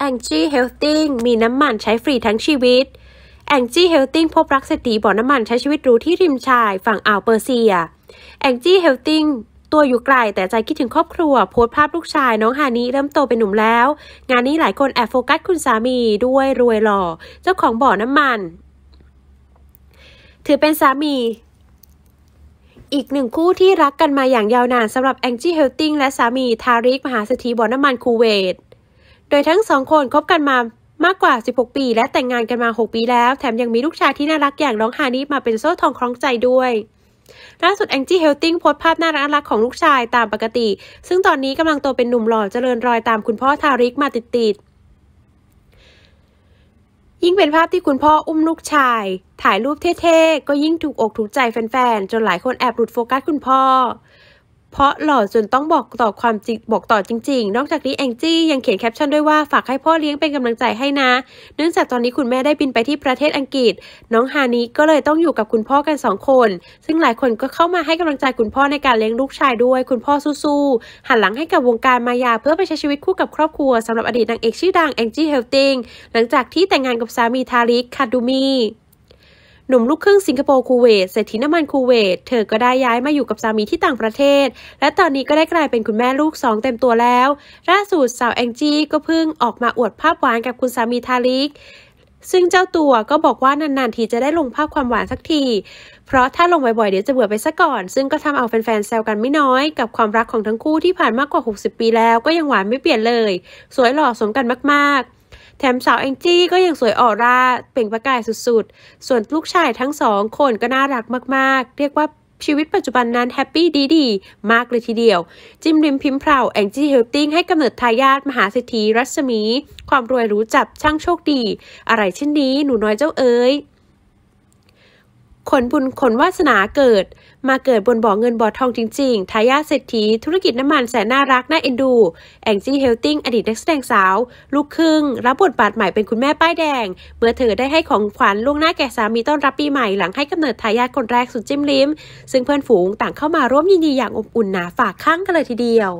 แองจี้เฮลติงมีน้ำมันใช้ฟรีทั้งชีวิตแองจี้เฮลติงพบรักเศรษฐี บ่อน้ำมันใช้ชีวิตรู้ที่ริมชายฝั่งอ่าวเปอร์เซียแองจี้เฮลติงตัวอยู่ไกล แต่ใจคิดถึงครอบครัว โพสภาพลูกชาย น้องฮานิเริ่มโตเป็นหนุ่มแล้ว งานนี้หลายคนแอบโฟกัสคุณสามีด้วยรวยหล่อเจ้าของบ่อน้ำมัน ถือเป็นสามี อีกหนึ่งคู่ที่รักกันมาอย่างยาวนานสำหรับแองจี้เฮลติงและสามีทาริกมหาเศรษฐีบ่อน้ำมันคูเวตดยทั้งสองคนคบกันมามากกว่า 16 ปี และแต่งงานกันมา 6 ปีแล้วแถมยังมีลูกชายที่น่ารักอย่างน้องฮานิมาเป็นโซ่ทองคล้องใจด้วยล่าสุดแองจี้เฮลติงโพสภาพน่ารักของลูกชายตามปกติ ซึ่งตอนนี้กำลังโตเป็นหนุ่มหล่อเจริญรอยตามคุณพ่อทาริกมาติดดยิ่งเป็นภาพที่คุณพ่ออุ้มลูกชาย ถ่ายรูปเท่ๆก็ยิ่งถูกอกถูกใจแฟนๆจนหลายคนแอบหลุดโฟกัสคุณพ่อเพราะหล่อจนต้องบอกต่อความจริงบอกต่อจริงๆ นอกจากนี้แองจี้ยังเขียนแคปชั่นด้วยว่าฝากให้พ่อเลี้ยงเป็นกำลังใจให้นะเนื่องจากตอนนี้คุณแม่ได้บินไปที่ประเทศอังกฤษ น้องฮานิก็เลยต้องอยู่กับคุณพ่อกันสองคน ซึ่งหลายคนก็เข้ามาให้กำลังใจคุณพ่อในการเลี้ยงลูกชายด้วยคุณพ่อสู้ๆหันหลังให้กับวงการมายาเพื่อไปใช้ชีวิตคู่กับครอบครัว สำหรับอดีตนางเอกชื่อดังแองจี้เฮลติงหลังจากที่แต่งงานกับสามีทาริกคาดูมีหนุ่มลูกครึ่งสิงคโปร์คูเวตเศรษฐีน้ำมันคูเวตเธอก็ได้ย้ายมาอยู่กับสามีที่ต่างประเทศ และตอนนี้ก็ได้กลายเป็นคุณแม่ลูกสองเต็มตัวแล้ว ล่าสุดสาวแองจี้ก็เพิ่งออกมาอวดภาพหวานกับคุณสามีทาริก ซึ่งเจ้าตัวก็บอกว่านานๆ ทีจะได้ลงภาพความหวานสักที เพราะถ้าลงบ่อยๆ เดี๋ยวจะเบื่อไปซะก่อน ซึ่งก็ทำเอาแฟนๆแซวกันไม่น้อยกับความรักของทั้งคู่ที่ผ่านมากกว่า 60 ปีแล้วก็ยังหวานไม่เปลี่ยนเลย สวยหล่อสมกันมากๆแถมสาวแองจี้ก็ยังสวยออร่าเปล่งประกายสุดๆ ส่วนลูกชายทั้งสองคนก็น่ารักมากๆ เรียกว่าชีวิตปัจจุบันนั้นแฮปปี้ดีดีมากเลยทีเดียว จิมริมพิมพ์เพาแองจี้เฮลติ้งให้กำเนิดทายาทมหาเศรษฐีรัศมี ความรวยรู้จับช่างโชคดี อะไรเช่นนี้หนูน้อยเจ้าเอ๋ยขนบุญขนวาสนาเกิด มาเกิดบนบ่อเงินบ่อทองจริงๆ ทายาทเศรษฐีธุรกิจน้ำมันแสนน่ารักน่าเอ็นดูแองจี้เฮลติงอดีตนักแสดงสาว ลูกครึ่ง รับบทบาทใหม่เป็นคุณแม่ป้ายแดง เมื่อเธอได้ให้ของขวัญล่วงหน้าแก่สามีต้อนรับปีใหม่หลังให้กำเนิดทายาทคนแรกสุดจิ้มลิ้ม ซึ่งเพื่อนฝูงต่างเข้ามาร่วมยินดีอย่างอบอุ่นหนาฝากข้างกันเลยทีเดียว